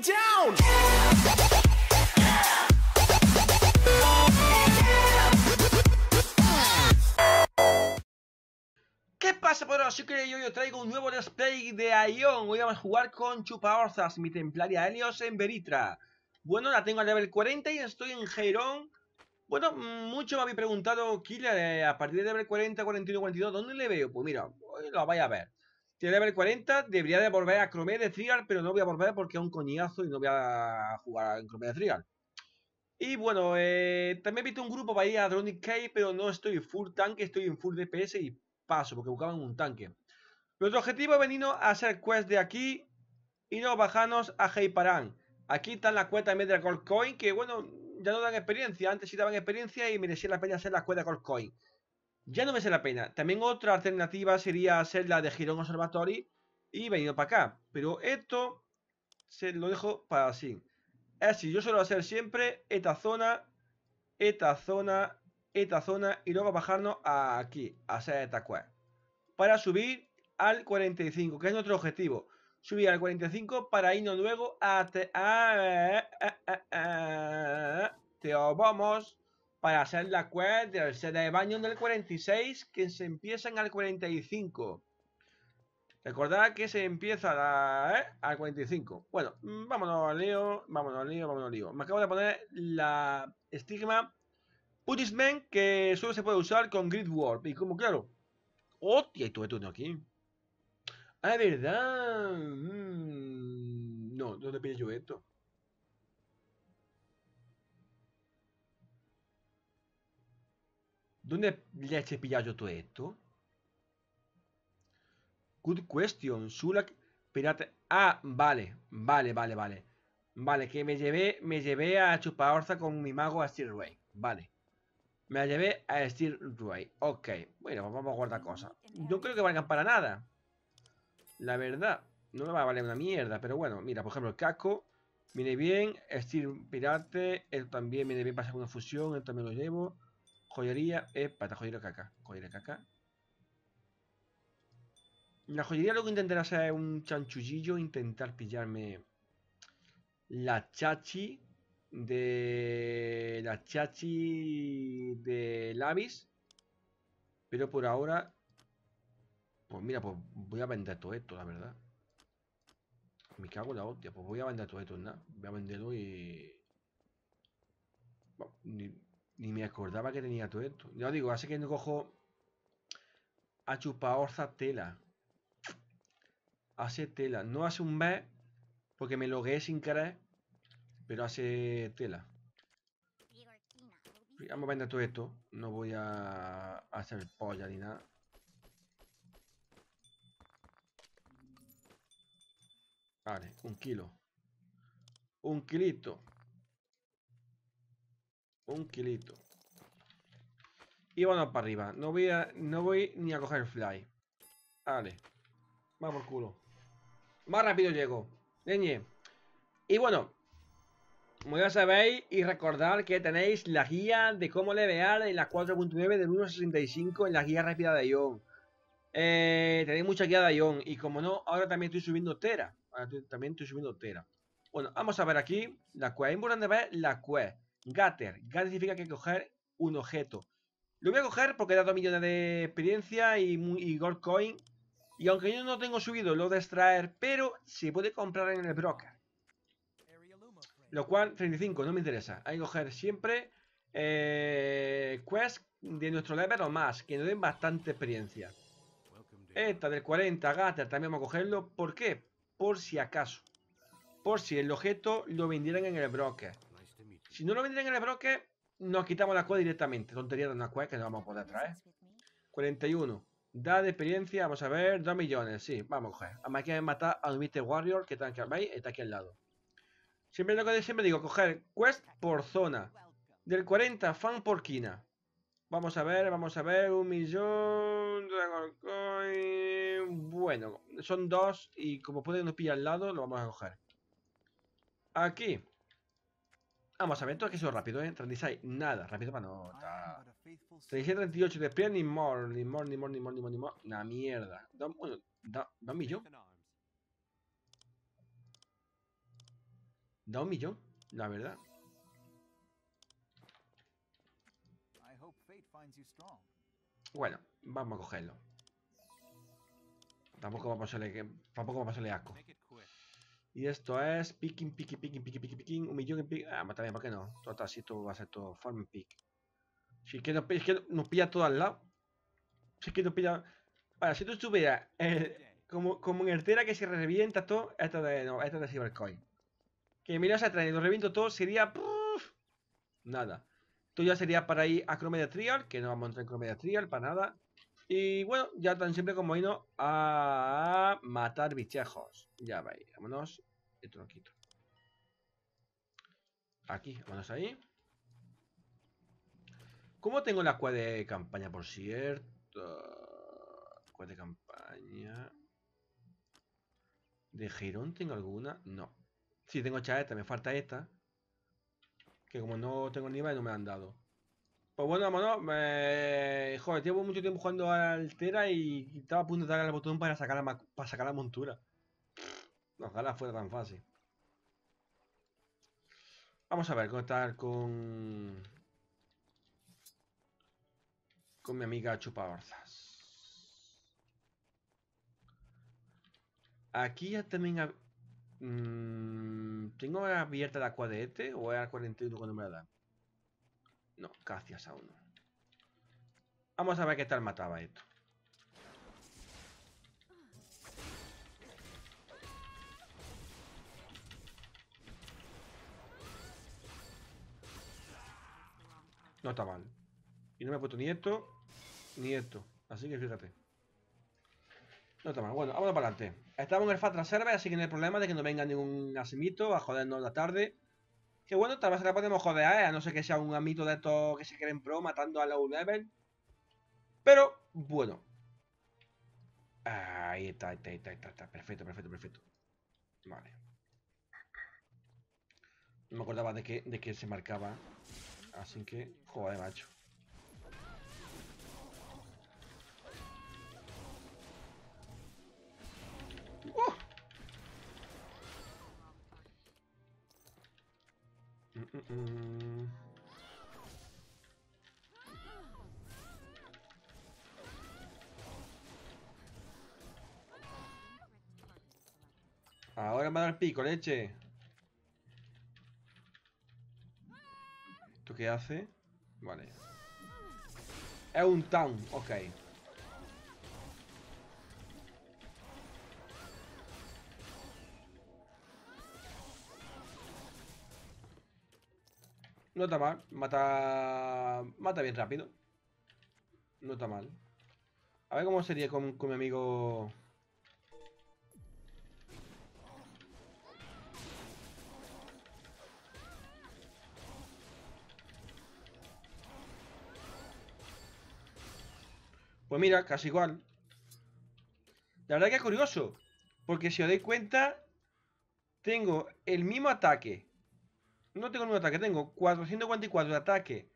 down. ¿Qué pasa por así que yo, yo traigo un nuevo display de Ion. Hoy vamos a jugar con Chupa Orzas, mi templaria Helios en Veritra. Bueno, la tengo a nivel 40 y estoy en Jerón. Bueno, mucho me habéis preguntado, Killer, eh, a partir de level 40, 41, 42, ¿dónde le veo? Pues mira, hoy lo vais a ver. Tiene level 40, debería de volver a Chrome de Trial, pero no voy a volver porque es un coñazo y no voy a jugar en Chrome de Trial. Y bueno, eh, también he visto un grupo para ir a Dronic Cave, pero no estoy full tanque, estoy en full DPS y paso, porque buscaban un tanque. Nuestro objetivo es venirnos a hacer quest de aquí y nos bajamos a Heiparan. Aquí están las cuentas de Gold Coin, que bueno, ya no dan experiencia. Antes sí daban experiencia y merecía la pena hacer las cuentas Gold Coin. Ya no me sale la pena. También otra alternativa sería hacer la de Girón Observatory y venir para acá. Pero esto se lo dejo para así. Es yo suelo hacer siempre esta zona, esta zona, esta zona y luego bajarnos aquí, a esta cual Para subir al 45, que es nuestro objetivo. Subir al 45 para irnos luego Te, a te vamos para hacer la quest se de baño del 46 que se empieza en el 45. Recordad que se empieza ¿eh? al 45. Bueno, mm, vámonos al lío, vámonos al lío, vámonos al lío. Me acabo de poner la estigma Punishment que solo se puede usar con Grid Warp. Y como claro, ¡hostia! Y tuve turno aquí. Ah, ¿verdad? Mm, no, ¿dónde pillo yo esto. ¿Dónde le he pillado todo esto? Good question. Sulak Pirate. Ah, vale, vale, vale, vale. Vale, que me llevé, me llevé a orza con mi mago a Steel Ray. Vale. Me la llevé a Steel Ray. Ok. Bueno, pues vamos a guardar cosas. No creo que valgan para nada. La verdad. No me va a valer una mierda. Pero bueno, mira, por ejemplo, el casco. Mire bien. Steel Pirate. Él también viene bien para hacer una fusión. Él también lo llevo. Joyería, para joyería caca. Joyería caca. La joyería lo que intentará hacer un chanchullillo, intentar pillarme la chachi de la chachi de Lavis. Pero por ahora, pues mira, pues voy a vender todo esto, la verdad. Me cago en la hostia, pues voy a vender todo esto, nada. Voy a venderlo y... Ni me acordaba que tenía todo esto. Ya os digo, hace que no cojo a orza tela. Hace tela. No hace un mes, porque me logué sin querer, pero hace tela. Vamos pues a vender todo esto. No voy a hacer polla ni nada. Vale, un kilo. Un kilito. Un kilito. Y bueno, para arriba. No voy, no voy ni a coger fly. Vale. vamos por culo. Más rápido llego. Leñe. Y bueno. Como ya sabéis, y recordar que tenéis la guía de cómo le levear en la 4.9 del 1.65 en la guía rápida de Ion. Eh, tenéis mucha guía de Ion. Y como no, ahora también estoy subiendo Tera. Ahora también estoy subiendo Tera. Bueno, vamos a ver aquí la que Es importante ver la cue. Gatter. Gatter significa que coger un objeto. Lo voy a coger porque da dado millones de experiencia y, gold coin. Y aunque yo no tengo subido lo de extraer, pero se puede comprar en el broker. Lo cual, 35, no me interesa. Hay que coger siempre eh, quest de nuestro level o más, que nos den bastante experiencia. Esta del 40, Gatter, también vamos a cogerlo. ¿Por qué? Por si acaso. Por si el objeto lo vendieran en el broker. Si no lo venden en el broque, nos quitamos la cueva directamente. Tontería de una cueva que no vamos a poder traer. 41. Da de experiencia, vamos a ver, 2 millones, sí, vamos a coger. Además que matar al Mr. Warrior que está aquí, está aquí al lado. Siempre lo que siempre digo, coger quest por zona. Del 40, fan por quina. Vamos a ver, vamos a ver, un millón, Dragon Coin... Bueno, son dos y como pueden nos pilla al lado, lo vamos a coger. Aquí, Vamos, a ver, todo que es rápido, ¿eh? 36, nada, rápido para nota. 37, 38 de pie, ni more, ni more, ni more, ni more, ni more, ni more. Una mierda. Da, bueno, da, un millón. Da un millón, la verdad. Bueno, vamos a cogerlo. Tampoco va a pasarle, tampoco va a pasarle asco. Y esto es picking, picking, picking, picking, picking, picking, un millón en pick Ah, también ¿por qué no? Total, así todo va a ser todo farm and pick. Si es que nos, es que nos pilla todo al lado. Si es que nos pilla. Ahora, si tú estuvieras eh, como, como en Hertera que se revienta todo, esto de, no, esto de Cybercoin. Que miras atrás y lo reviento todo, sería. nada. esto ya sería para ir a Chromedia Trial, que no vamos a entrar en Chromedia Trial para nada. Y bueno, ya tan simple como vino a matar bichejos. Ya veis, vámonos. Esto lo quito. Aquí, vámonos ahí. ¿Cómo tengo la cuadra de campaña, por cierto? Cuadra de campaña. ¿De Girón tengo alguna? No. Sí, tengo esta, me falta esta. Que como no tengo nivel no me han dado. Pues bueno, vámonos. joder, llevo mucho tiempo jugando a Altera y estaba a punto de darle al botón para sacar la, para sacar la montura. No, ojalá fuera tan fácil. Vamos a ver, cómo está con... Con mi amiga Chupa Orzas. Aquí ya también... Mm, ¿Tengo abierta la cuadete o era 41 cuando me la dan? No, gracias a uno. Vamos a ver qué tal mataba esto. No está mal. Y no me he puesto ni esto, ni esto. Así que fíjate. No está mal. Bueno, vamos para adelante. Estamos en el Fat Reserve, así que no hay problema de que no venga ningún asimito a jodernos la tarde. Que bueno, tal vez la podemos joder ¿eh? a no sé que sea un amito de estos que se creen pro matando a low level. Pero, bueno. Ahí está, está, está, Perfecto, perfecto, perfecto. Vale. No me acordaba de que, de que se marcaba. Así que, joder, macho. Mm, mm. Ahora me va a dar pico, leche. ¿Esto qué hace? Vale. Es un town, ok. No está mal. Mata. Mata bien rápido. No está mal. A ver cómo sería con, con mi amigo. Pues mira, casi igual. La verdad que es curioso. Porque si os dais cuenta, tengo el mismo ataque no tengo ningún ataque, tengo 444 de ataque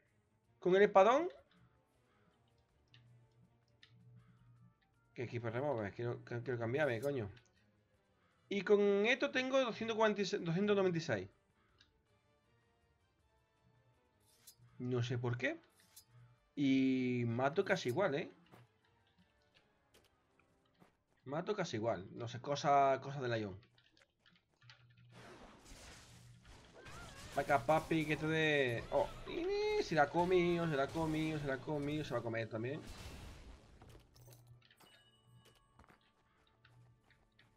con el espadón. Qué equipo remove, quiero, quiero cambiarme, coño. Y con esto tengo 296. No sé por qué. Y mato casi igual, ¿eh? Mato casi igual. No sé, cosa, cosa la Ion. Vaca papi, que te este de... Oh, se la comido, se la comido, se la comido, se va a comer también.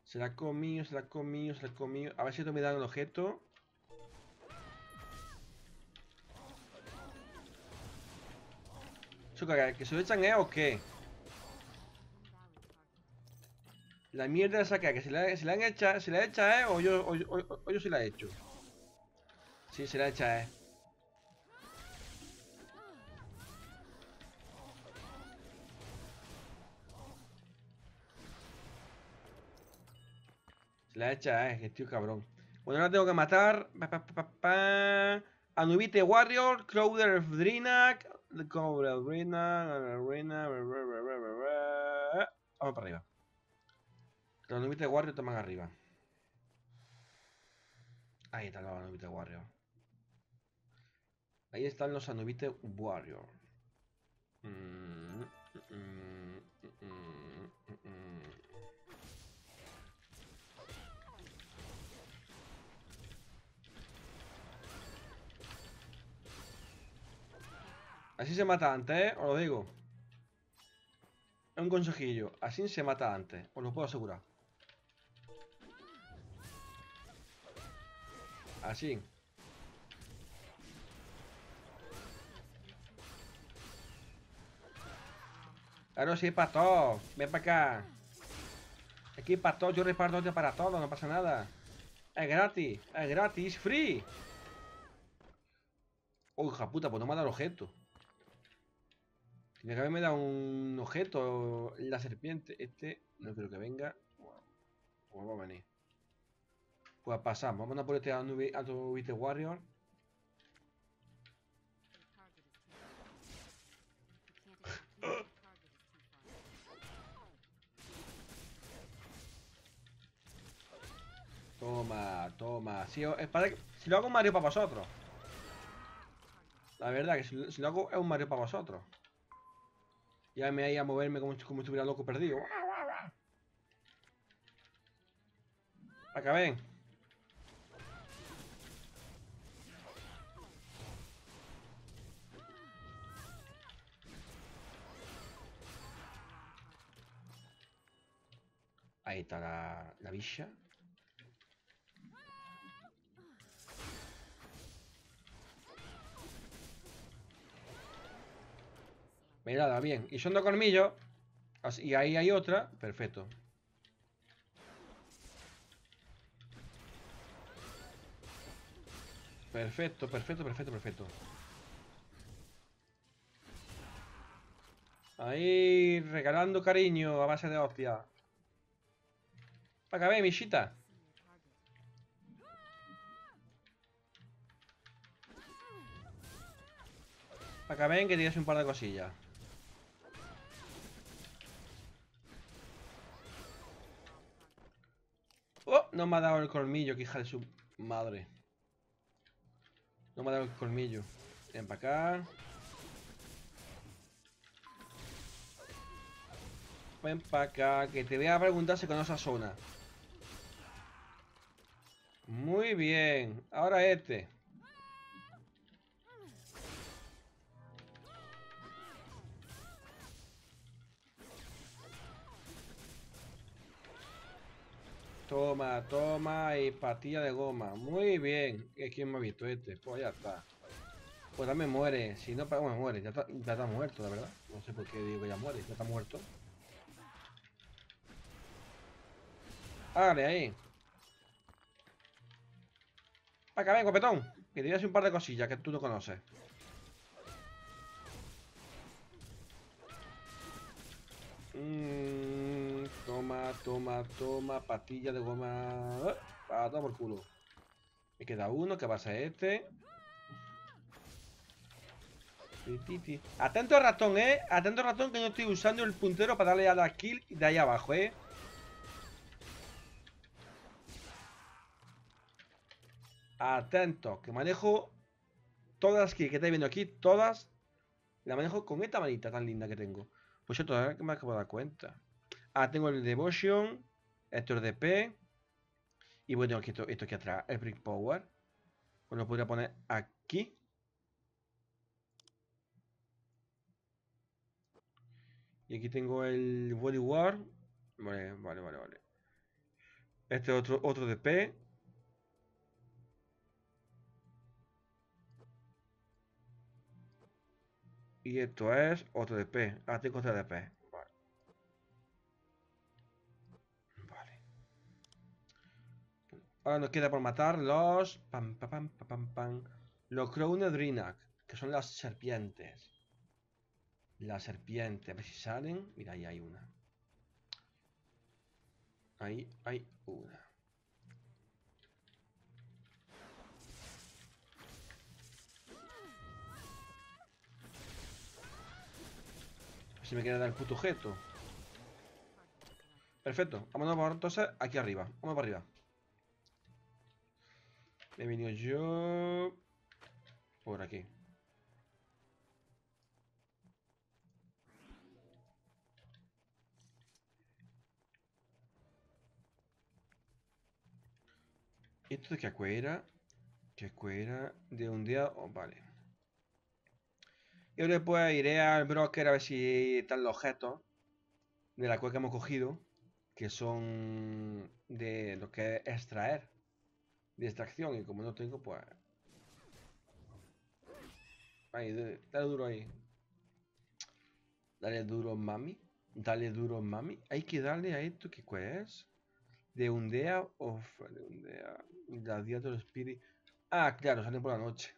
Se la ha comido, se la ha comido, se la ha comido, A ver si esto me da un objeto. ¿Que se lo echan, eh, o qué? La mierda esa que se la, se la han hecha, se la hecha, eh, o yo, o, o yo sí la he hecho. Sí, la echa, eh. Se la echa, eh, tío cabrón. Bueno, ahora tengo que matar. Pa, pa, pa, Anubite Warrior, Crowder Drinak, Cobra Vamos para arriba. Los Anubite Warrior toman arriba. Ahí está el Anubite Warrior. Ahí están los Anubite Warrior. Así se mata antes, ¿eh? Os lo digo. Es un consejillo. Así se mata antes. Os lo puedo asegurar. Así. Claro, sí, para todos. Ven para acá. Aquí para todos, yo reparto para todos, no pasa nada. Es gratis, es gratis, free. Oh, hija puta, pues no me ha dado objeto. Tiene que dado un objeto, la serpiente. Este no creo que venga. Pues va a venir. Pues pasamos, vamos a poner este Warrior. Toma, toma. Si eh, lo hago un Mario para vosotros. La verdad que si, lo hago es un Mario para vosotros. Ya me voy a moverme como, como estuviera loco perdido. Acá ven. Ahí está la, la villa. Mirada, bien. Y son dos colmillos. y ahí hay otra. Perfecto. Perfecto, perfecto, perfecto, perfecto. Ahí regalando cariño a base de hostia. Acabé, misita. Acabé ven que tienes un par de cosillas. no me ha dado el colmillo, que hija de su madre. No me ha dado el colmillo. acá Ven para acá, que te voy a preguntar si conoces a zona. Muy bien. Ahora este. Toma, toma y patilla de goma. Muy bien. Es ¿Quién me ha visto este? Pues ya está. Pues ya me muere. Si no, pues muere. Ya está, muerto, la verdad. No sé por qué digo que ya muere. Ya está muerto. Hágale ahí. Acá vengo, copetón. Que te un par de cosillas que tú no conoces. Mmm. Toma, toma, toma, patilla de goma. Ah, ah por culo. Me queda uno, que va a ser este. Atento ratón, eh. Atento ratón que yo estoy usando el puntero para darle a la kill de ahí abajo, eh. Atento, que manejo todas las que estáis viendo aquí, todas. La manejo con esta manita tan linda que tengo. Pues yo todavía que me acabo de dar cuenta. Ah, tengo el Devotion, Hector DP. Y bueno, esto, esto aquí atrás, el Brick Power. Pues lo podría poner aquí. Y aquí tengo el Body War. Vale, vale, vale, vale. Este otro, otro DP. Y esto es otro DP. Ah, tengo otro DP. Ahora nos queda por matar los... Pam, pam, pam, pam, pam. Los Drinac, que son las serpientes. Las serpientes a ver si salen. Mira, ahí hay una. Ahí hay una. Si me queda dar el puto objeto. Perfecto. Vámonos por entonces aquí arriba. Vamos para arriba. He venido yo... Por aquí. Esto de que acuera, que acuera de un día, oh, vale. Yo después iré al broker a ver si están los objetos de la cual que hemos cogido, que son de lo que es extraer distracción y como no tengo, pues... Ahí, dale duro ahí. Dale duro, mami. Dale duro, mami. Hay que darle a esto que es. De un día of... De un día... La día de los Ah, claro, salen por la noche.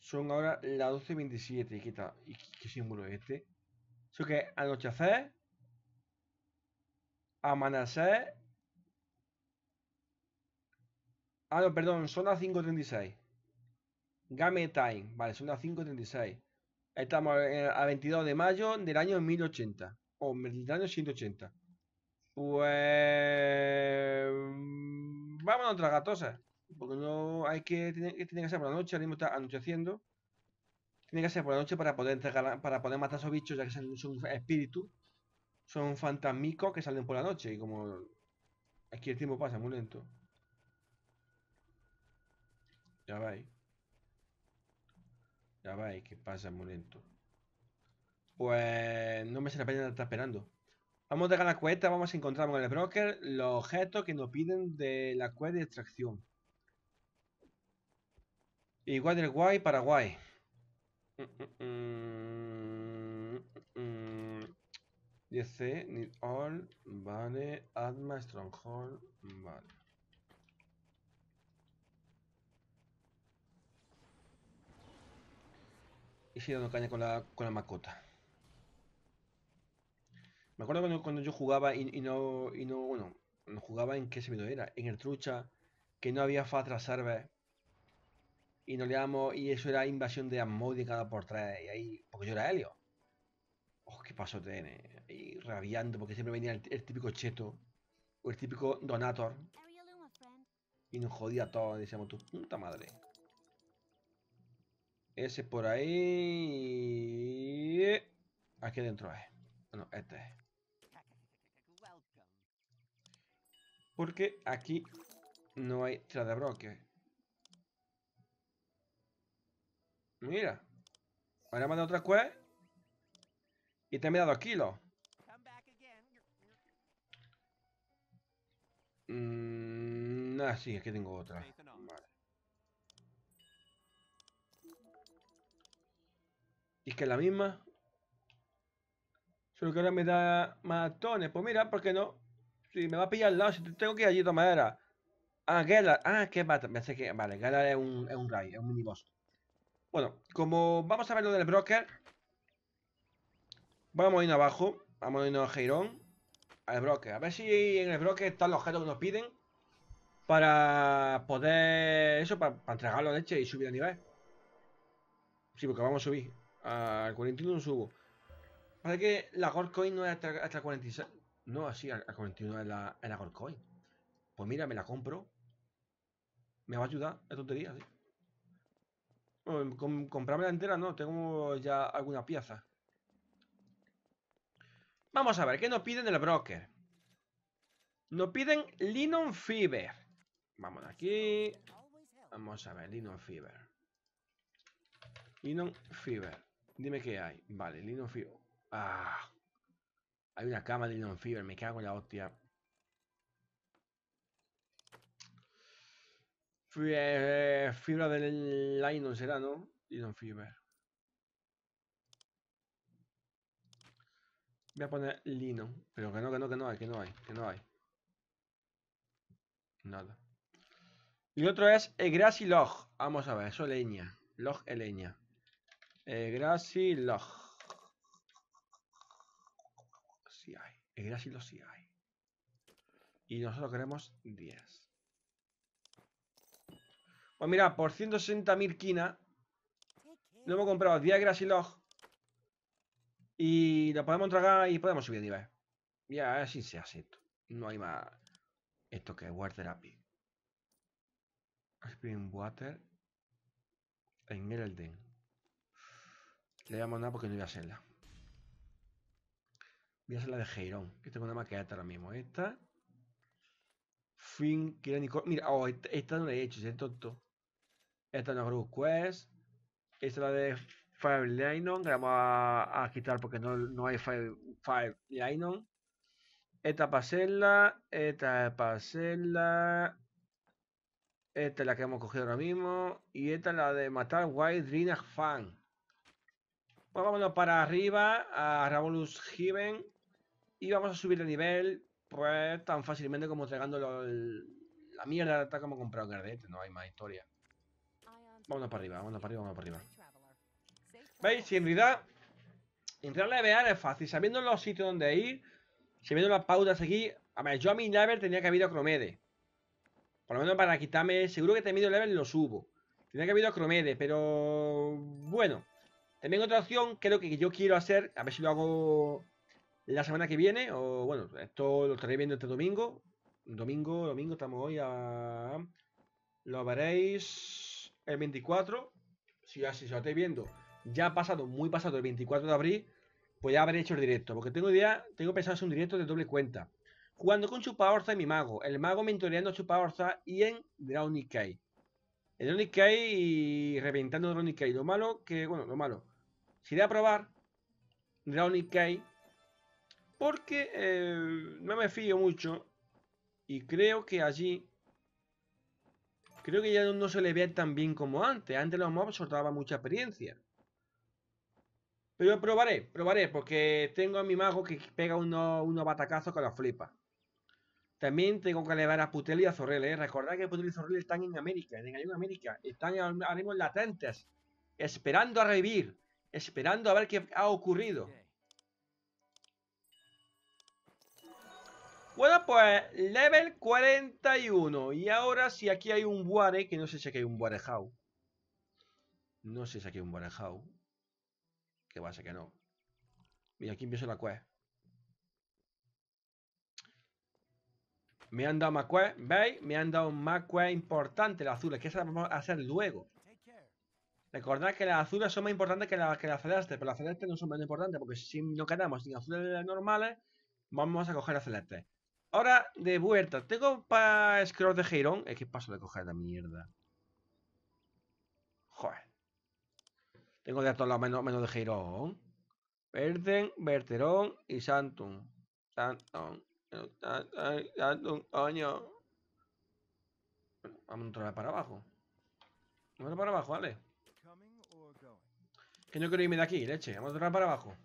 Son ahora las 12.27. ¿Y qué tal? ¿Y qué símbolo es este? Eso que anochecer a Ah, no, perdón, zona 536. Game Time, vale, zona 536. Estamos eh, a 22 de mayo del año 1080. O del año 180. Pues. Vamos a otra gatosa. Porque no hay que. Tiene, tiene que ser por la noche, ahora mismo está anocheciendo. Tiene que ser por la noche para poder, para poder matar a esos bichos, ya que son, son espíritus son fantasmicos que salen por la noche y como aquí el tiempo pasa muy lento. Ya vais. Ya vais, que pasa muy lento. Pues no me se la pena estar esperando. Vamos a dejar la cuesta, vamos a encontrar con el broker los objetos que nos piden de la cuesta de extracción. Igual del guay, Paraguay. Mm, mm, mm. 10C, need all, vale, Atma, Stronghold, vale. Y si dando caña con la, con macota. Me acuerdo cuando, yo jugaba y, no, y no, bueno, no jugaba en qué servidor era, en el trucha, que no había Fatra server y le leamos y eso era invasión de Ammodi cada por tres, y ahí, porque yo era Helio oh, ¿qué paso tiene, Y rabiando porque siempre venía el, típico cheto o el típico donator y nos jodía todo. decíamos, tu puta madre. Ese por ahí. Aquí dentro es. Bueno, este es. Porque aquí no hay de broque. Mira. Ahora mandar otra quest y te ha mirado dado kilo. Mm, ah, sí, aquí tengo otra. Vale. Y que la misma. Solo que ahora me da matones. Pues mira, ¿por qué no? Si me va a pillar al lado, si tengo que ir allí de madera Ah, Gellar, Ah, qué mata. Me hace que. Vale, Gellar es un, es un raid, es un miniboss. Bueno, como vamos a ver lo del broker. Vamos a irnos abajo. Vamos a irnos a Girón. Al broque. A ver si en el broker están los objetos que nos piden. Para poder... Eso, para, para entregarlo a leche y subir a nivel. Sí, porque vamos a subir. Al 41 subo. Parece que la Gold Coin no es hasta, el 46. No, así, al, 41 es la, es Gold Coin. Pues mira, me la compro. Me va a ayudar. Es tontería, comprarme la entera no. Tengo ya alguna pieza. Vamos a ver, ¿qué nos piden el broker? Nos piden Linon Fever. Vamos aquí. Vamos a ver, Linon Fever. Linon Fever. Dime qué hay. Vale, Linon Fever. Ah. Hay una cama de Linon Fever. Me cago en la hostia. Eh, fibra del Linon será, ¿no? Linon Fever. Voy a poner lino, pero que no, que no, que no hay, que no hay, que no hay. Nada. Y otro es Egrasilog. Vamos a ver, eso leña. Log leña. Egrasilog. Si sí hay. Egrasilog si hay. Y nosotros queremos 10. Pues mira, por 160.000 quina no hemos comprado 10 log. Y la podemos tragar y podemos subir nivel. Ya, así se hace esto. No hay más. Esto que es War Therapy. Spring Water. En Elden. Le damos nada porque no voy a hacerla. Voy a hacer la de Heirón. Que tengo una más que ahora mismo. Esta. Fin. Nicole. Mira, oh, esta, no la he hecho, es tonto. Esta no es Group Quest. Esta es la de Fire Linon, que vamos a, quitar porque no, no hay Fire, para Linon. Esta pasella, esta parcela esta es la que hemos cogido ahora mismo. Y esta es la de matar White Green Fan. Pues vámonos para arriba a Ravolus Heaven. Y vamos a subir de nivel, pues tan fácilmente como entregando la mierda de hemos como comprado en Gardete. No hay más historia. Vámonos para arriba, vámonos para arriba, vámonos para arriba. ¿Veis? Si en realidad entrar a levear es fácil. Sabiendo los sitios donde ir, sabiendo las pautas aquí. A ver, yo a mi level tenía que haber ido a Cromede. Por lo menos para quitarme. Seguro que tenido level lo subo. Tenía que haber ido a Cromede, pero. Bueno. También otra opción, creo que yo quiero hacer. A ver si lo hago la semana que viene. O bueno, esto lo estaré viendo este domingo. Domingo, domingo, estamos hoy a. Lo veréis el 24. Si así se lo estáis viendo ya pasado, muy pasado el 24 de abril, pues ya habré hecho el directo, porque tengo idea, tengo pensado hacer un directo de doble cuenta. Jugando con Chupaorza y mi mago, el mago mentoreando a Chupaorza y en Drowning Kai. El y reventando Drowning Lo malo que, bueno, lo malo. Si iré a probar Drowning porque eh, no me fío mucho y creo que allí creo que ya no se le ve tan bien como antes. Antes los mobs soltaban mucha experiencia. Pero probaré, probaré, porque tengo a mi mago que pega unos batacazos que lo flipa. También tengo que elevar a Putel y a Zorrel, ¿eh? Recordad que Putel y Zorrel están en América, en América. Están ahora latentes, esperando a revivir, esperando a ver qué ha ocurrido. Bueno, pues level 41. Y ahora si aquí hay un Ware, que no sé si aquí hay un Warehau. No sé si aquí hay un Warehau. Que va a ser que no. Mira, aquí empiezo la quest. Me han dado más quest, ¿veis? Me han dado más quest importantes, las azules, que esas vamos a hacer luego. Recordad que las azules son más importantes que las, que las celestes, pero las celestes no son menos importantes, porque si no quedamos sin azules normales, vamos a coger las celestes. Ahora, de vuelta, tengo para scroll de Heiron Es que paso de coger la mierda. Tengo de todos lados menos, de Girón. Verden, Verterón y Santum. Santum. Eh, Santum, coño. vamos a entrar para abajo. Vamos para abajo, vale. Que no quiero irme de aquí, leche. Vamos a entrar para abajo.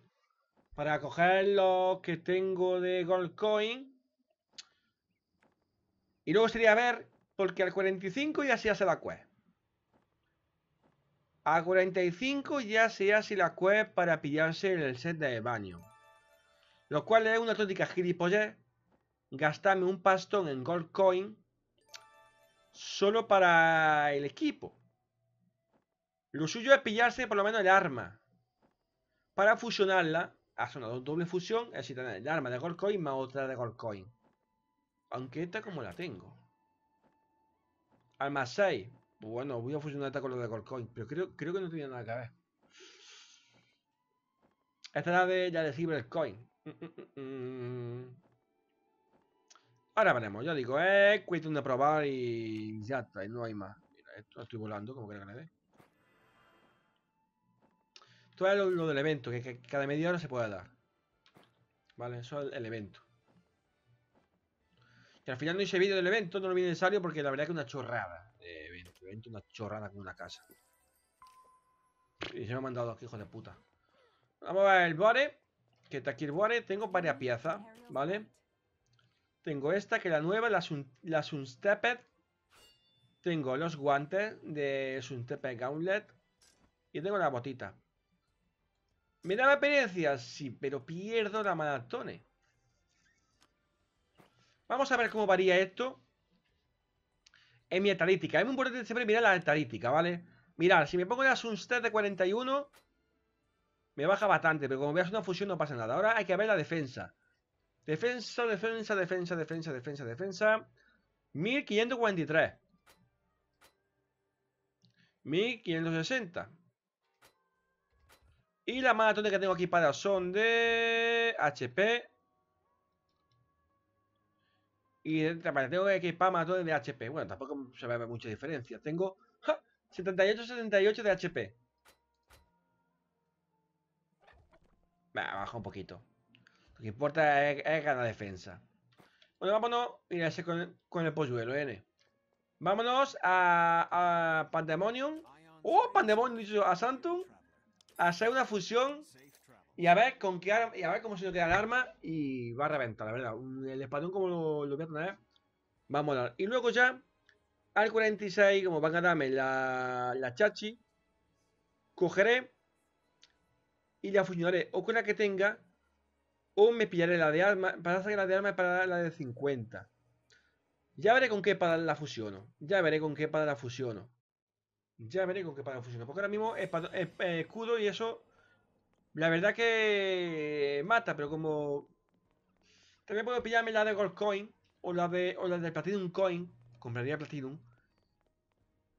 Para coger lo que tengo de Gold Coin. Y luego sería ver, porque al 45 ya se hace la a 45 ya se hace la cueva para pillarse en el set de baño. Lo cual es una tónica gilipollez. Gastarme un pastón en gold coin solo para el equipo. Lo suyo es pillarse por lo menos el arma. Para fusionarla, Hacer una doble fusión, así tener el arma de gold coin más otra de gold coin. Aunque esta como la tengo. Arma 6. Pues bueno, voy a fusionar esta con lo de Coin, pero creo, creo que no tiene nada que ver. Esta es la de, ya de Ahora veremos, yo digo, eh, cuestión de probar y ya está, no hay más. Mira, esto estoy volando, como que le Esto es lo, del evento, que, cada media hora se puede dar. Vale, eso es el, evento. Y al final no hice vídeo del evento, no lo vi necesario porque la verdad es que es una chorrada una chorrada con una casa. Y se me han mandado aquí, hijo de puta. Vamos a ver el boare. Que está aquí el boare. Tengo varias piezas, ¿vale? Tengo esta, que es la nueva, la, sun, Tengo los guantes de Sunstepper Gauntlet. Y tengo la botita. ¿Me da la experiencia? Sí, pero pierdo la maratone Vamos a ver cómo varía esto en mi estadística. Es muy importante siempre mirar la estadística, ¿vale? Mirar, si me pongo ya Sunset de 41, me baja bastante, pero como veas una fusión no pasa nada. Ahora hay que ver la defensa. Defensa, defensa, defensa, defensa, defensa, defensa. 1543. 1560. Y la maratón que tengo aquí para son de HP y tengo que equipar más de HP. Bueno, tampoco se ve mucha diferencia. Tengo 78, 78 de HP. baja un poquito. Lo que importa es, ganar defensa. Bueno, vámonos. Mira, ese con, con el polluelo, N. Vámonos a, Pandemonium. ¡Oh, Pandemonium! A Santum. A hacer una fusión y a ver con qué y a ver cómo se nos queda el arma y va a reventar, la verdad. El espadón como lo, voy a tener va a molar. Y luego ya al 46, como van a darme la, la chachi, cogeré y la fusionaré o con la que tenga o me pillaré la de arma, para sacar la de arma para la de 50. Ya veré con qué para la fusiono. Ya veré con qué para la fusiono. Ya veré con qué para la fusiono. Porque ahora mismo eh, escudo y eso la verdad que mata, pero como... También puedo pillarme la de Gold Coin o la de, o la de Platinum Coin. Compraría Platinum.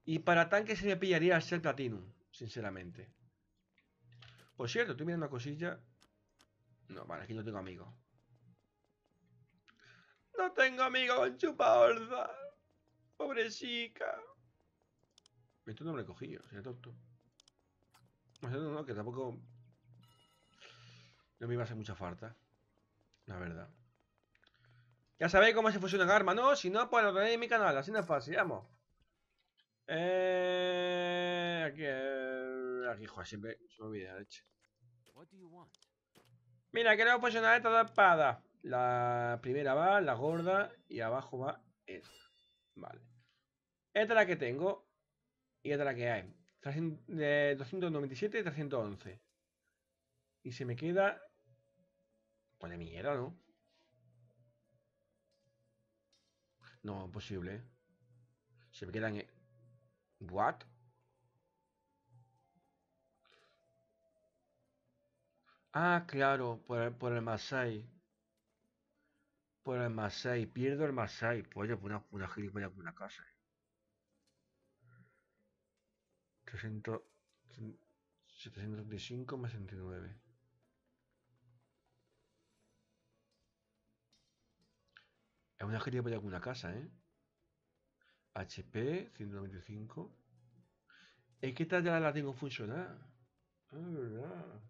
Y para tanque se me pillaría el ser Platinum, sinceramente. Por cierto, estoy mirando una cosilla. No, vale, aquí no tengo amigo No tengo amigos con chupa Orza! Pobre chica. Esto no me lo he cogido, sería tonto. no, que tampoco no me iba a hacer mucha falta. La verdad. Ya sabéis cómo se fusionan armas, ¿no? Si no, pues lo tenéis en mi canal. Así no es fácil, vamos. Eh, aquí, eh, aquí, joder, siempre se me olvida, leche. Mira, queremos fusionar esta dos espadas. La primera va, la gorda, y abajo va esta. Vale. Esta es la que tengo. Y esta es la que hay. De 297 y 311. Y se me queda Pone mierda, ¿no? No, imposible. Se me quedan... En... ¿What? Ah, claro, por el, por el Masai. Por el Masai. Pierdo el Masai. Pues por una, una gilipollas por una casa. 300, eh. 735 más Es una que para alguna casa, ¿eh? HP 195. Es que tal ya la tengo funcionada. Ah, verdad.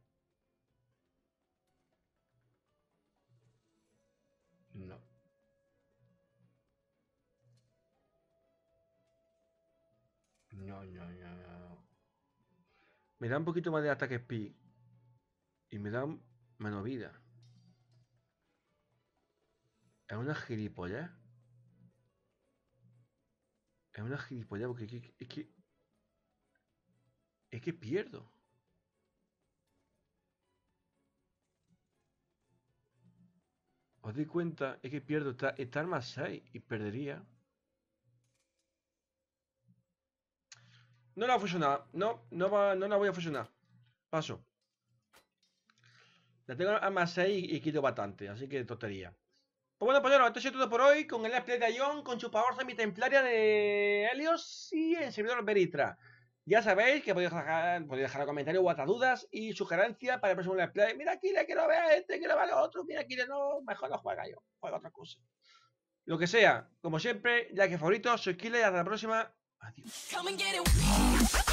No. No, no, no, no. Me da un poquito más de ataque speed. Y me da menos vida. Es una gilipollas. Es una gilipollas porque es que, es que. pierdo. Os doy cuenta, es que pierdo. Está, está más 6 y perdería. No la voy a No, no, va, no la voy a fusionar. Paso. La tengo a más 6 y quito bastante, así que tontería. Pues bueno, pues bueno, esto es todo por hoy con el play de Ion, con chupador templaria de Helios y el servidor Beritra. Ya sabéis que podéis dejar, podéis dejar comentarios o dudas y sugerencias para el próximo Let's Mira aquí, le quiero ver a este, quiero ver a otro, mira aquí, no, mejor no juega yo, juega otra cosa. Lo que sea, como siempre, ya que favorito, soy Kile y hasta la próxima. Adiós.